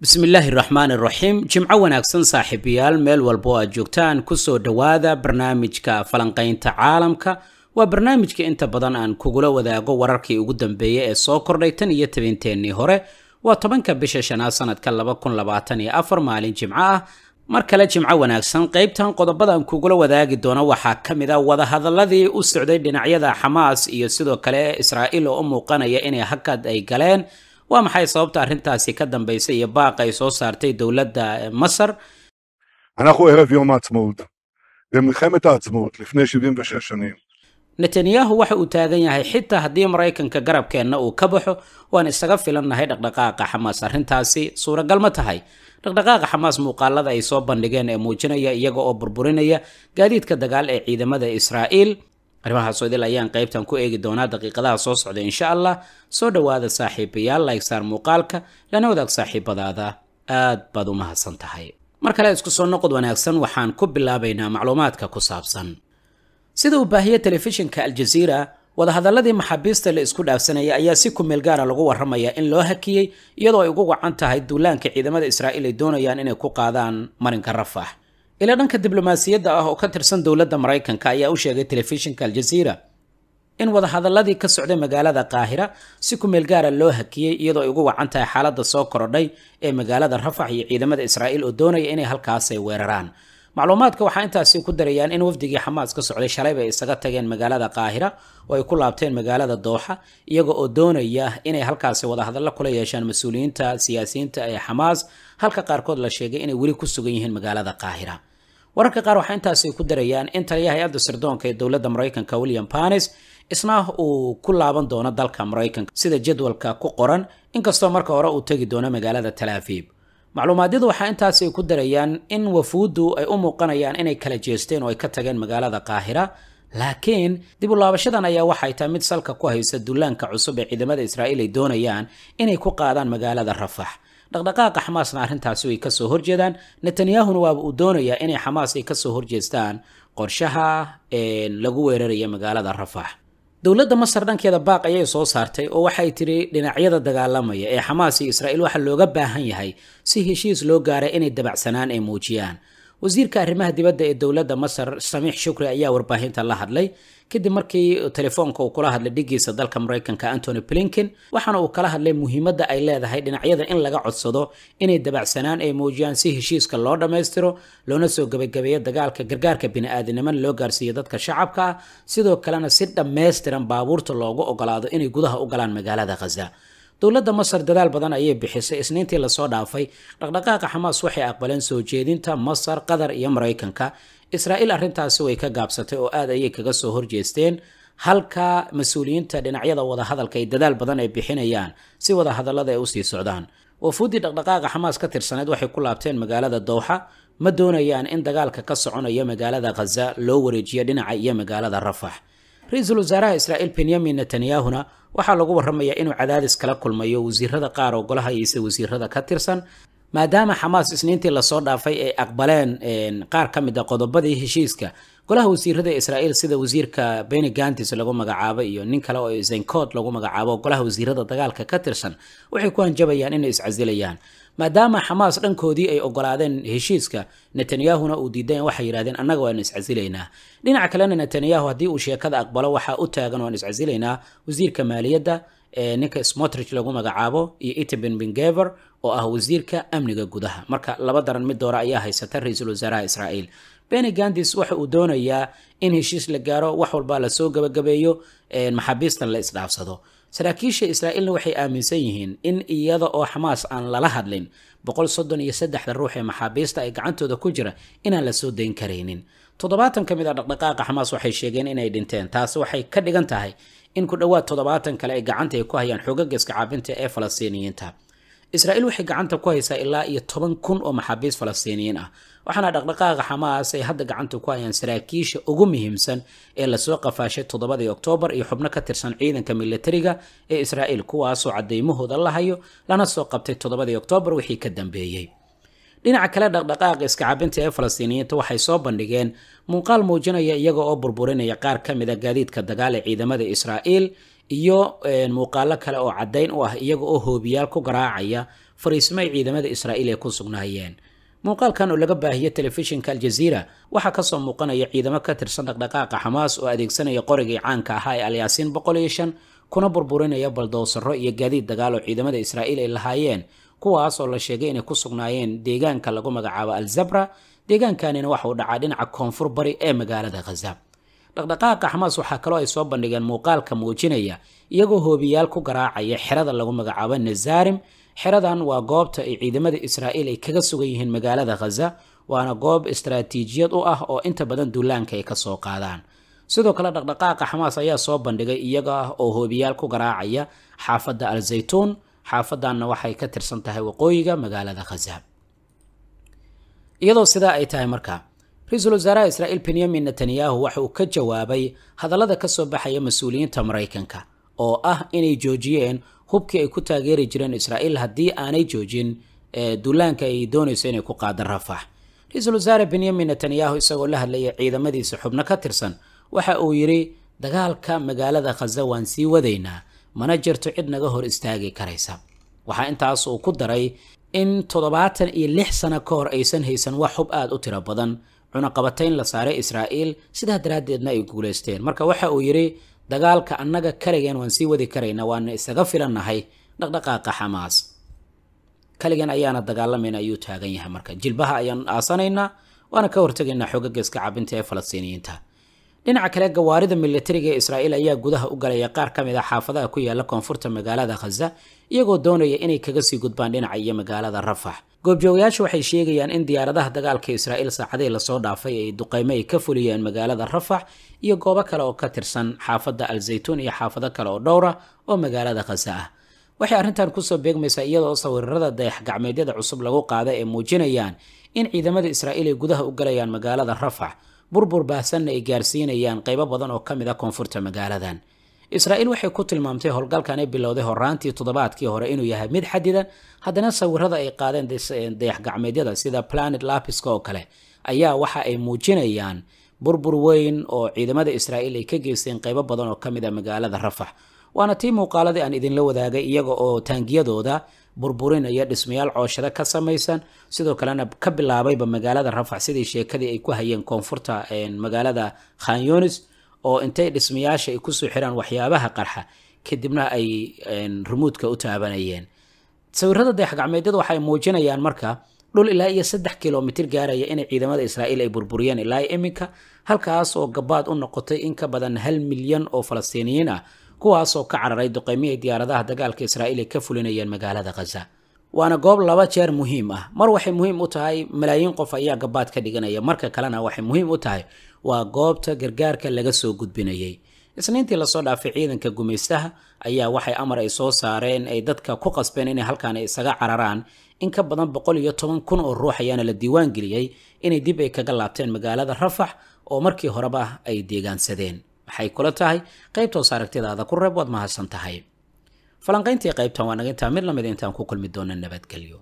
bismillaahi raxmaan iraxiim jimco wanaagsan saaxiibayaal meel walba oo aad joogtaan kusoo dhowaada barnaamijka falanqaynta caalamka waa barnaamijka inta badan aan kugula wadaago wararkii ugu dambeeyey ee soo kordhay tan iyo tobanteennii hore waa tobanka bisha shanaad sannadka laba kun labaatan iyo afar maalin jimco ah mar kale jimco wanaagsan qaybtan qodobadaan kugula wadaagi doono waxaa ka mid a wadahadaladii u socday dhinacyada xamaas iyo sidoo kale israa'iil oo u muuqanaya inay hakad ay galeen waa maxay sababta arrintaasi ka dambaysa iyo baaqa ay soo saartay dowladda masar אנחנו ערב יום העצמאות. במלחמת netanyahu waxa uu taagan yahay xitaa haddii maraykanka garabkeenna uu ka baxo waan isaga filannahay dhaqdhaqaaqa xamaas arrintaasi suuragal ma tahay dhaqdhaqaaqa xamaas muuqaalada ay soo bandhigeen ee muujinaya iyaga oo burburinaya gaadiidka dagaal ee ciidamada israa'iil arrimahaasoo idil ayaan qaybtan ku eegi doonaa daqiiqadaha soo socda insha allah soo dhowaada saaxiibayaal laygsaar muuqaalka lana wadaag saaxiibadaada aad baad u mahadsan tahay mar kale isku soo noqod wanaagsan waxaan ku bilaabaynaa macluumaadka ku saabsan sida uu baahiya telefishinka aljaziira wadahadalladii maxaabiista la isku dhaafsanayay ayaa si kumeel gaara ah lagu warramayaa in loo hakiyey iyadoo ay ugu wacan tahay duulaanka ciidamada israa'iil ay doonayaan inay ku qaadaan marinka rafax ila dhanka diblomaasiyadda ah oo ka tirsan dowladda maraykanka ayaa u sheegay telefishinka aljaziira in wadahadaladii ka socday magaalada qaahira si ku meel gaara ah loo hakiyey iyadoo ay ugu wacan tahay xaaladda soo korodhay ee magaalada rafax iyo ciidamada israa'iil oo doonaya inay halkaasay weeraraan macluumaadka waxaa intaasi ku darayaan in wafdigii xamaas ka socday shalayba ay isaga tageen magaalada qaahira oo ay ku laabteen magaalada dooxa iyaga oo doonaya inay halkaasi wadahadallo kula yeeshaan mas-uuliyiinta siyaasiyiinta ee xamaas halka qaarkood la sheegay inay weli ku sugan yihiin magaalada qaahira wararka qaar waxaa intaasi ku darayaan in taliyaha hay-adda sirdoonka ee dowladda maraykanka william panis isna uu ku laaban doono dalka maraykanka sida jadwalka ku qoran inkastoo marka hore uu tegi doono magaalada talaafiib macluumaadyadu waxaa intaasi ku darayaan in wafuuddu ay u muuqanayaan inay kala jeesteen oo ay ka tageen magaalada qaahira laakiin dib u laabashadan ayaa waxay tahay mid salka ku haysa dullaanka cusub ee ciidamada israa'iil ay doonayaan inay ku qaadaan magaalada rafax dhaqdhaqaaqa xamaasna arrintaasi way kasoo horjeedaan netanyahuna waaba uu doonayaa inay xamaas ay kasoo horjeestaan qorshaha lagu weeraraya magaalada rafax dowladda masar dhankeeda baaq ayay soo saartay oo waxay tidhi dhinacyada dagaalamaya ee xamaas iyo israa'iil waxaa looga baahan yahay si heshiis loo gaaray inay dabacsanaan ay muujiyaan wasiirka arrimaha dibadda ee dowladda masar samiix shukri ayaa warbaahinta la hadlay kadib markii telefoonka uu kula hadlay dhigiisa dalka maraykanka antony blinken waxaana uu kala hadlay muhiimadda ay leedahay dhinacyada in laga codsado inay dabacsanaan ay muujiyaan si heshiiska loo dhammaystiro loona soo gebagabeeyo dagaalka gargaarka bini bini'aadanimada loo gaarsiiyo dadka shacabka ah sidoo kalena si dhammaystiran baabuurta loogu ogolaado inay gudaha u galaan magaalada khaza dowladda masar dadaal badan ayay bixisay isniintii lasoo dhaafay dhaqdhaqaaqa xamaas waxay aqbaleen soo jeedinta masar qatar iyo maraykanka israa'iil arrintaasi way ka gaabsatay oo aad ayay kaga soo horjeesteen halka mas-uuliyiinta dhinacyada wadahadalka ay dadaal badan ay bixinayaan si wadahadallada ay usii socdaan wafuuddii dhaqdhaqaaqa xamaas ka tirsaneed waxay ku laabteen magaalada dowxa ma doonayaan in dagaalka ka soconaya magaalada khaza loo wareejiyo dhinaca iyo magaalada rafax ra-iisul wasaaraha israa'iil benyamin netanyahuna waxaa lagu warramayaa inuu cadaadis kala kulmayo wasiirada qaar oo golaha iyo wasiirada ka tirsan maadaama xamaas isniintii lasoo dhaafay ay aqbaleen qaar ka mid a ah qodobadii heshiiska golaha wasiirada israa'iil sida wasiirka beni gantis lagu magacaabo iyo nin kale oo zencod lagu magacaabo golaha wasiirada dagaalka ka tirsan waxay ku hanjabayaan inay iscasilayaan maadaama xamaas dhankoodii ay ogolaadeen heshiiska netanyahuna uu diiday in waxay yidhahdeen annaga waanu iscasilaynaa dhinaca kalena netanyahu haddii uu sheekada aqbalo waxaa u taagan waanu iscasilaynaa wasiirka maaliyadda ee eh, ninka smotrich lagu magacaabo iyo itaben bingever oo ah wasiirka amniga gudaha marka laba daran mid doora ayaa haysata ra-iisul wasaaraha israa'iil beny gandis waxa uu doonayaa in heshiis la gaaro wax walbaa lasoo gabagabeeyo eh, maxaabiistan la isdhaafsado saraakiisha israa'iilna waxay aaminsan yihiin in iyada oo xamaas aan lala hadlin boqol soddon iyo saddexda ruux ee maxaabiista ay gacantooda ku jira inaan la soo dayn karaynin toddobaatan ka mid a ah dhaqdhaqaaqa xamaas waxay sheegeen inay dhinteen taasi waxay ka dhigan tahay in ku dhowaad toddobaatan kale ay gacanta ay ku hayaan xoogagga iskacaabinta ee falastiiniyiinta israa'iil waxay gacanta ku haysaa ilaa iyo toban kun oo maxaabiist falastiiniyiin ah waxaana dhaqdhaqaaqa xamaas ay hadda gacanta ku hayaan saraakiisha ugu muhiimsan ee lasoo qafaashay toddobadii oktoobar iyo xubno ka tirsan ciidanka milatariga ee israa'iil kuwaasoo cadeymahooda la hayo lana soo qabtay toddobadii oktoobar wixii ka dambeeyey dhinaca kale dhaqdhaqaaqa iska ee falastiiniyiinta waxay soo bandhigeen muuqaal muujinaya iyaga oo burburinaya qaar ka mida gaadiidka dagaal ee ciidamada israa'iil iyo muuqaalo kale oo caddayn u ah iyaga oo hoobiyaal ku garaacaya fariismo ay ciidamada israa'iil ay ku sugnaayeen muuqaalkan oo laga baahiya telefishinka aljaziira waxaa kasoo muuqanaya ciidamo ka tirsan dhaqdhaqaaqa xamaas oo adeegsanaya qorigii caanka ahaa ee alyaasiin boqoliyoshan kuna burburinaya baldowsaro iyo gaadiid dagaal oo ciidamada israa'iil ay lahaayeen kuwaas oo la sheegay inay ku sugnaayeen deegaanka lagu magacaabo alzabra deegaankanina waxa uu dhacaa dhinaca koonfur bari ee magaalada khaza dhaqdhaqaaqa xamaas waxaa kaloo ay soo bandhigeen muuqaalka muujinaya iyagoo hoobiyaal ku garaacaya xerada lagu magacaabo nazaarim xeradan waa goobta ay ciidamada israa'iil ay kaga sugan yihiin magaalada khaza waana goob istaraatiijiyad u ah oo inta badan duulaanka ay kasoo qaadaan sidoo kale dhaqdhaqaaqa xamaas ayaa soo bandhigay iyaga ah oo hoobiyaal ku garaacaya xaafadda al zaytuun xaafadanna waxay ka tirsan tahay waqooyiga magaalada khaza iyadoo sidaa ay tahay marka ra-iisul wasaaraha israa'iil benyamin netanyahu waxa uu ka jawaabay hadallada ka soo baxaya mas-uuliyiinta maraykanka oo ah inay joojiyeen hubkii ay ku taageeri jireen israa'iil haddii aanay joojin duulaanka ay doonayso inay ku qaado rafax ra-iisul wasaare benyamin netanyahu isagoo la hadlaya ciidamadiisa xubno ka tirsan waxa uu yidhi dagaalka magaalada khaza waan sii wadaynaa mana jirto cid naga hor istaagi karaysa waxaa intaas uu ku daray in toddobaatan iyo lix sano ka hor aysan haysan wax xub aada u tiro badan cunaqabatayn la saaray israa'iil sidaa daraaddeedna ay guulaysteen marka waxa uu yidhi dagaalka annaga kaligeen waan sii wadi karaynaa waana isaga filannahay dhaqdhaqaaqa xamaas kaligeen ayaana dagaalamayna ayuu taagan yahay marka jilbaha ayaanu aasanaynaa waana ka hortegaynaa xoogaga iska cabinta ee falastiiniyiinta dhinaca kale gawaarida milatariga ee israa'iil ayaa gudaha u galaya qaar ka mid a ah xaafadaha ku yaala koonfurta magaalada khaza iyagoo doonaya inay kaga sii gudbaan dhinaca iyo magaalada rafax goobjoogayaasha waxay sheegayaan in diyaaradaha dagaalka israa'iil saacadihii lasoo dhaafay ay duqaymo ay ka fuliyeen magaalada rafax iyo goobo kale oo ka tirsan xaafadda al zaytuun iyo xaafado kale oo dhowra oo magaalada khasa ah waxay arrintan kusoo beegmaysaa iyadoo sawirrada dayax-gacmeedyada cusub lagu qaada ee muujinayaan in ciidamada israa'iil ay gudaha u galayaan magaalada rafax burbur baahsanna ay gaarsiinayaan qaybo badan oo ka mid a ah koonfurta magaaladan israa'iil waxay ku tilmaamtay howlgalkan ay bilowday horaantii toddobaadkii hore inuu yahay mid xadidan haddana sawirada ay qaadeen eh, dayax-gacmeedyada sida planet lapiska oo kale ayaa waxa ay muujinayaan burbur weyn oo ciidamada israa'iil ay ka geysteen qaybo badan oo ka mid a ah magaalada rafax waana tii muuqaaladii aan idinla wadaagay iyaga oo taangiyadooda burburinaya dhismayaal cooshado ka samaysan sidoo kalena ka bilaabayba magaalada rafax sidii sheekadii ay ku hayeen koonfurta eh, magaalada khanyonis oo intay dhismayaasha ay kusoo xiraan waxyaabaha qarxa kadibna ay rumuudka u taabanayeen sawirada dayaxgacmeedyada waxay muujinayaan marka dhul ilaa iyo saddex kilomitir gaaraya inay ciidamada israa'iil ay burburiyeen ilaa iminka halkaas oo gabaad u noqotay in ka badan hal milyan oo falastiiniyiin ah kuwaasoo ka cararay duqaymihii diyaaradaha dagaalka israa'iil ay ka fulinayeen magaalada khaza waana goob laba jeer muhiim ah mar waxay muhiim u tahay malaayiin qof ayaa gabaad ka dhiganaya marka kalena waxay muhiim u tahay waa goobta gargaarka laga soo gudbinayay isniintii lasoo dhaafay ciidanka gumaystaha ayaa waxay amar ay soo saareen ay dadka ku qasbeen inay halkaan isaga cararaan in ka badan boqol iyo toban kun oo ruux ayaana la diiwaan geliyey inay dib ay kaga laabteen magaalada rafax oo markii horeba ay deegaansadeen maxay kula tahay qaybtoos aragtidaada ku reeb waad mahadsan tahay falanqayntii qaybtan waa naga intaa mid lamid intaan ku kulmi doono nabadgelyo